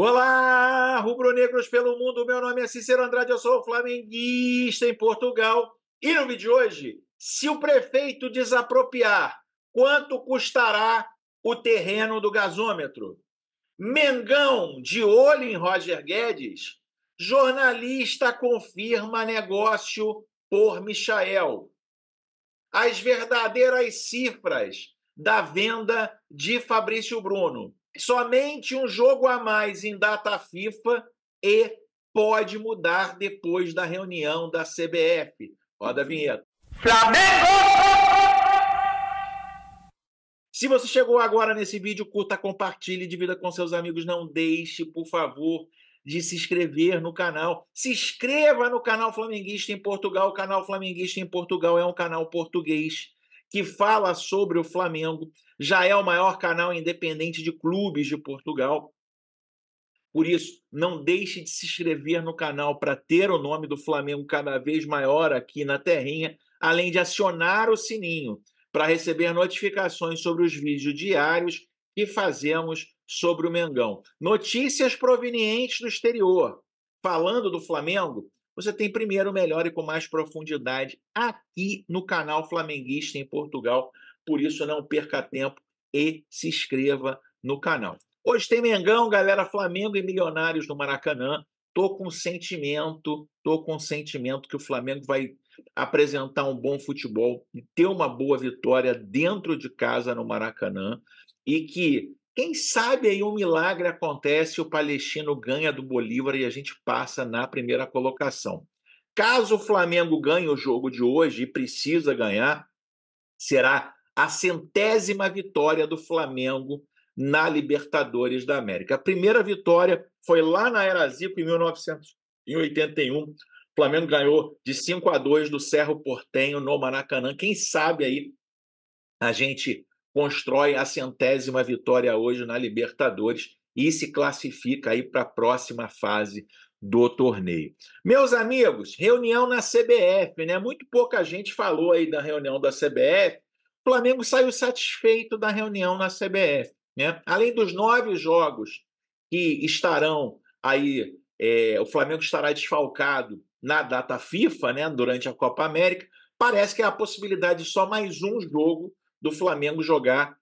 Olá, rubro-negros pelo mundo. Meu nome é Cicero Andrade, eu sou flamenguista em Portugal. E no vídeo de hoje, se o prefeito desapropriar, quanto custará o terreno do gasômetro? Mengão de olho em Roger Guedes, jornalista confirma negócio por Michael. As verdadeiras cifras da venda de Fabrício Bruno somente um jogo a mais em data FIFA e pode mudar depois da reunião da CBF. Roda a uhum. vinheta. Flamengo! Se você chegou agora nesse vídeo, curta, compartilhe, divida com seus amigos. Não deixe, por favor, de se inscrever no canal. Se inscreva no canal Flamenguista em Portugal. O canal Flamenguista em Portugal é um canal português que fala sobre o Flamengo. Já é o maior canal independente de clubes de Portugal. Por isso, não deixe de se inscrever no canal para ter o nome do Flamengo cada vez maior aqui na terrinha, além de acionar o sininho para receber notificações sobre os vídeos diários que fazemos sobre o Mengão. Notícias provenientes do exterior. Falando do Flamengo, você tem primeiro, melhor e com mais profundidade aqui no canal Flamenguista em Portugal. Por isso, não perca tempo e se inscreva no canal. Hoje tem Mengão, galera, Flamengo e Milionários no Maracanã. Tô com sentimento, tô com sentimento que o Flamengo vai apresentar um bom futebol e ter uma boa vitória dentro de casa no Maracanã e que quem sabe aí um milagre acontece, o Palestino ganha do Bolívar e a gente passa na primeira colocação. Caso o Flamengo ganhe o jogo de hoje e precisa ganhar, será a centésima vitória do Flamengo na Libertadores da América. A primeira vitória foi lá na Era Zico em 1981. O Flamengo ganhou de 5 a 2 do Cerro Portenho no Maracanã. Quem sabe aí a gente constrói a centésima vitória hoje na Libertadores e se classifica aí para a próxima fase do torneio. Meus amigos, reunião na CBF, né? Muito pouca gente falou aí da reunião da CBF. O Flamengo saiu satisfeito da reunião na CBF, né? Além dos nove jogos que estarão aí, é, o Flamengo estará desfalcado na data FIFA, né? Durante a Copa América, parece que há a possibilidade de só mais um jogo do Flamengo jogar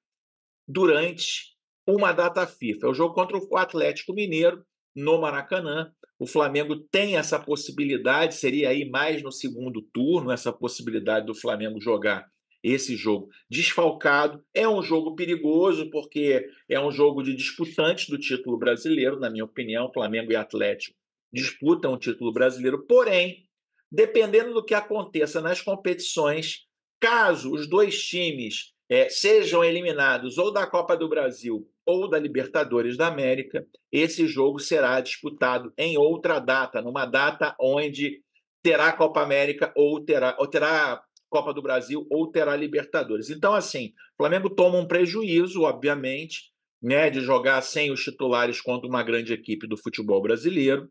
durante uma data FIFA. É o jogo contra o Atlético Mineiro no Maracanã. O Flamengo tem essa possibilidade, seria aí mais no segundo turno, essa possibilidade do Flamengo jogar esse jogo desfalcado. É um jogo perigoso, porque é um jogo de disputantes do título brasileiro, na minha opinião. Flamengo e Atlético disputam o título brasileiro, porém, dependendo do que aconteça nas competições, Caso os dois times é, sejam eliminados ou da Copa do Brasil ou da Libertadores da América, esse jogo será disputado em outra data, numa data onde terá Copa América ou terá, ou terá Copa do Brasil ou terá Libertadores. Então, assim, o Flamengo toma um prejuízo, obviamente, né, de jogar sem os titulares contra uma grande equipe do futebol brasileiro.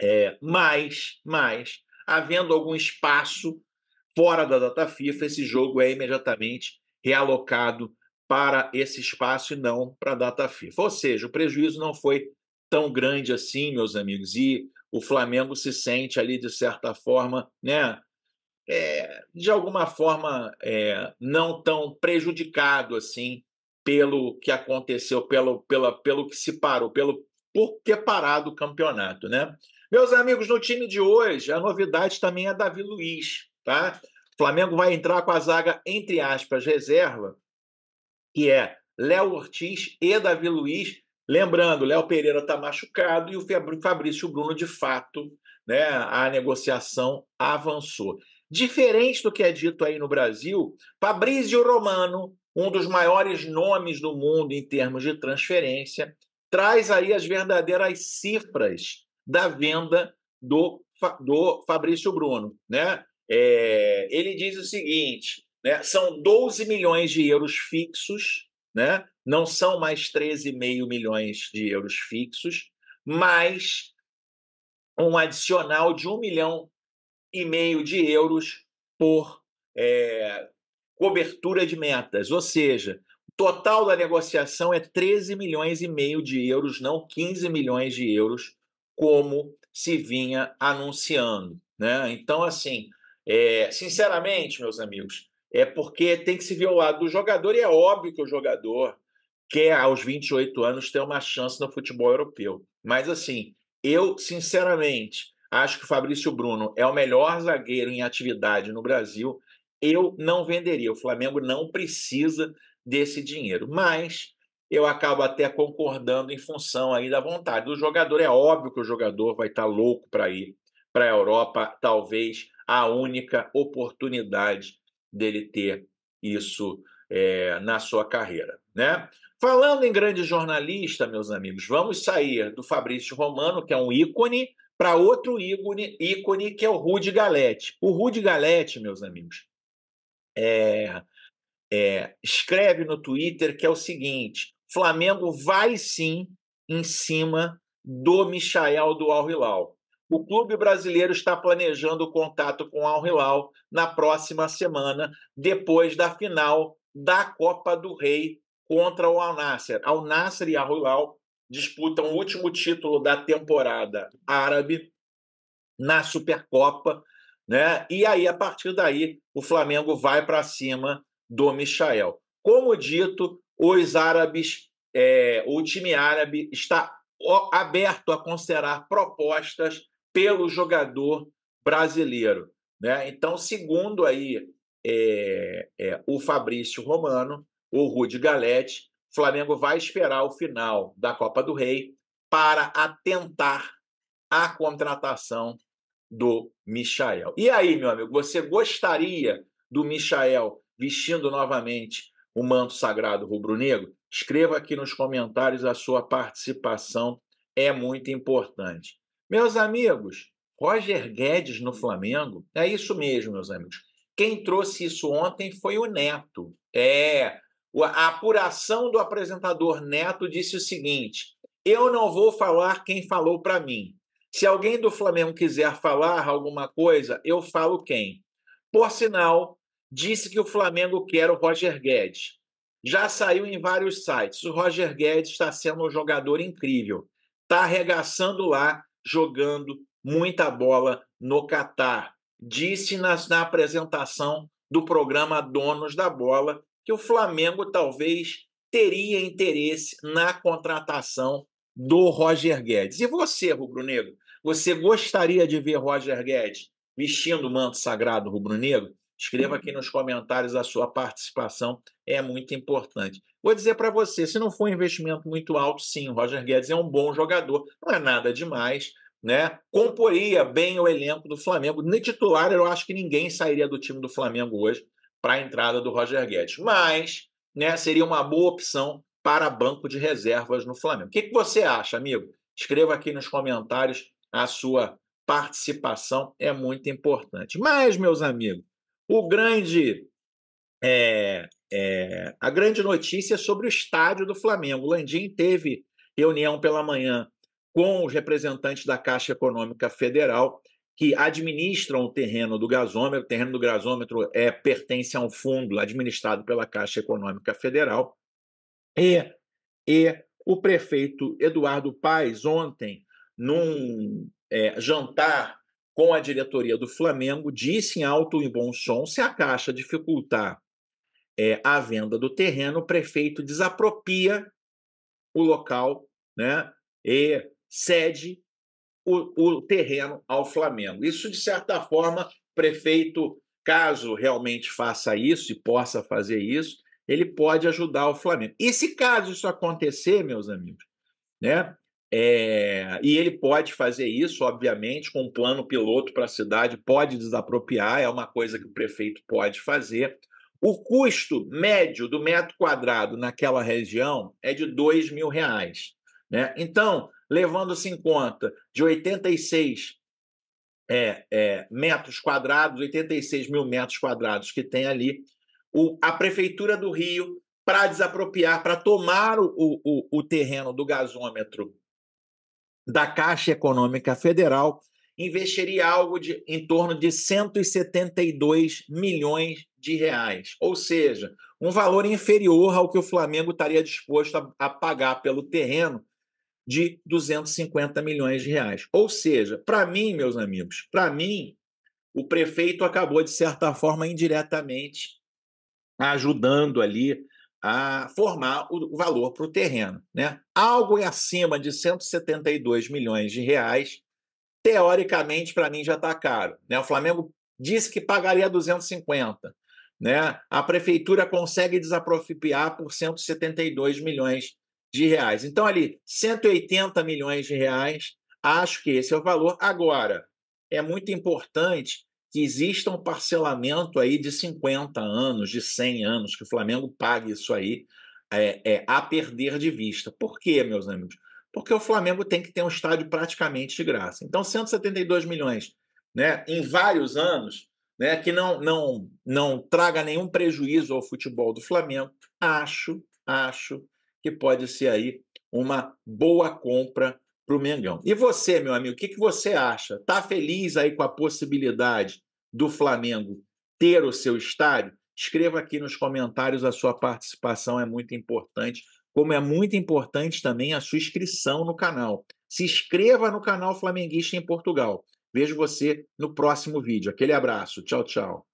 É, mas, mas, havendo algum espaço fora da data FIFA, esse jogo é imediatamente realocado para esse espaço e não para a data FIFA. Ou seja, o prejuízo não foi tão grande assim, meus amigos, e o Flamengo se sente ali, de certa forma, né? É, de alguma forma, é, não tão prejudicado assim pelo que aconteceu, pelo, pela, pelo que se parou, pelo por que parado o campeonato, né? Meus amigos, no time de hoje, a novidade também é Davi Luiz, Tá? O Flamengo vai entrar com a zaga, entre aspas, reserva, que é Léo Ortiz e Davi Luiz. Lembrando, Léo Pereira está machucado e o Fabrício Bruno, de fato, né, a negociação avançou. Diferente do que é dito aí no Brasil, Fabrício Romano, um dos maiores nomes do mundo em termos de transferência, traz aí as verdadeiras cifras da venda do, do Fabrício Bruno. Né? É, ele diz o seguinte: né, são 12 milhões de euros fixos, né, não são mais 13,5 milhões de euros fixos, mas um adicional de 1 milhão e meio de euros por é, cobertura de metas. Ou seja, o total da negociação é 13 milhões e meio de euros, não 15 milhões de euros, como se vinha anunciando. Né? Então, assim, é, sinceramente, meus amigos, é porque tem que se ver o lado do jogador e é óbvio que o jogador quer, aos 28 anos, ter uma chance no futebol europeu. Mas, assim, eu, sinceramente, acho que o Fabrício Bruno é o melhor zagueiro em atividade no Brasil. Eu não venderia. O Flamengo não precisa desse dinheiro. Mas eu acabo até concordando em função aí da vontade do jogador. É óbvio que o jogador vai estar tá louco para ir para a Europa, talvez a única oportunidade dele ter isso é, na sua carreira. Né? Falando em grande jornalista, meus amigos, vamos sair do Fabrício Romano, que é um ícone, para outro ícone, ícone que é o Rudi Galete. O Rudi Galete, meus amigos, é, é, escreve no Twitter que é o seguinte: Flamengo vai sim em cima do Michael do Al Hilal. O clube brasileiro está planejando o contato com Al Hilal na próxima semana, depois da final da Copa do Rei contra o Al Nasser. Al Nasser e Al Hilal disputam o último título da temporada árabe na Supercopa, né? E aí a partir daí o Flamengo vai para cima do Michael. Como dito, os árabes, é, o time árabe está aberto a considerar propostas pelo jogador brasileiro. Né? Então, segundo aí é, é, o Fabrício Romano, o Rudi Galetti, Flamengo vai esperar o final da Copa do Rei para atentar à contratação do Michael. E aí, meu amigo, você gostaria do Michael vestindo novamente o manto sagrado rubro-negro? Escreva aqui nos comentários a sua participação, é muito importante. Meus amigos, Roger Guedes no hum. Flamengo, é isso mesmo, meus amigos. Quem trouxe isso ontem foi o Neto. É, a apuração do apresentador Neto disse o seguinte: eu não vou falar quem falou para mim. Se alguém do Flamengo quiser falar alguma coisa, eu falo quem. Por sinal, disse que o Flamengo quer o Roger Guedes. Já saiu em vários sites. O Roger Guedes está sendo um jogador incrível. Está arregaçando lá jogando muita bola no Catar. Disse nas, na apresentação do programa Donos da Bola que o Flamengo talvez teria interesse na contratação do Roger Guedes. E você, rubro-negro, você gostaria de ver Roger Guedes vestindo o manto sagrado rubro-negro? Escreva aqui nos comentários a sua participação, é muito importante. Vou dizer para você, se não for um investimento muito alto, sim, o Roger Guedes é um bom jogador, não é nada demais, né? Comporia bem o elenco do Flamengo. Nem titular, eu acho que ninguém sairia do time do Flamengo hoje para a entrada do Roger Guedes, mas, né, seria uma boa opção para banco de reservas no Flamengo. O que, que você acha, amigo? Escreva aqui nos comentários a sua participação, é muito importante. Mas, meus amigos, o grande é, é, a grande notícia é sobre o estádio do Flamengo. O Landim teve reunião pela manhã com os representantes da Caixa Econômica Federal que administram o terreno do gasômetro. O terreno do gasômetro é, pertence a um fundo administrado pela Caixa Econômica Federal. E, e o prefeito Eduardo Paes, ontem, num é, jantar com a diretoria do Flamengo, disse em alto e bom som: se a Caixa dificultar é, a venda do terreno, o prefeito desapropria o local né, e cede o, o terreno ao Flamengo. Isso, de certa forma, prefeito, caso realmente faça isso e possa fazer isso, ele pode ajudar o Flamengo. E se caso isso acontecer, meus amigos, né? É, e ele pode fazer isso, obviamente, com um plano piloto para a cidade, pode desapropriar, é uma coisa que o prefeito pode fazer. O custo médio do metro quadrado naquela região é de dois mil reais. Né? Então, levando-se em conta de 86 é, é, metros quadrados, 86 mil metros quadrados que tem ali, o, a Prefeitura do Rio, para desapropriar, para tomar o, o, o terreno do gasômetro da Caixa Econômica Federal investiria algo de, em torno de 172 milhões de reais, ou seja, um valor inferior ao que o Flamengo estaria disposto a, a pagar pelo terreno de 250 milhões de reais. Ou seja, para mim, meus amigos, para mim, o prefeito acabou de certa forma indiretamente ajudando ali a formar o valor para o terreno. Né? Algo acima de 172 milhões de reais, teoricamente, para mim já está caro. Né? O Flamengo disse que pagaria 250. Né? A prefeitura consegue desapropriar por 172 milhões de reais. Então, ali, 180 milhões de reais, acho que esse é o valor. Agora, é muito importante que exista um parcelamento aí de 50 anos, de 100 anos, que o Flamengo pague isso aí é, é, a perder de vista. Por quê, meus amigos? Porque o Flamengo tem que ter um estádio praticamente de graça. Então, 172 milhões né, em vários anos, né, que não, não, não traga nenhum prejuízo ao futebol do Flamengo, acho, acho que pode ser aí uma boa compra para o Mengão. E você, meu amigo, o que, que você acha? Tá feliz aí com a possibilidade do Flamengo ter o seu estádio? Escreva aqui nos comentários, a sua participação é muito importante, como é muito importante também a sua inscrição no canal. Se inscreva no canal Flamenguista em Portugal. Vejo você no próximo vídeo. Aquele abraço. Tchau, tchau.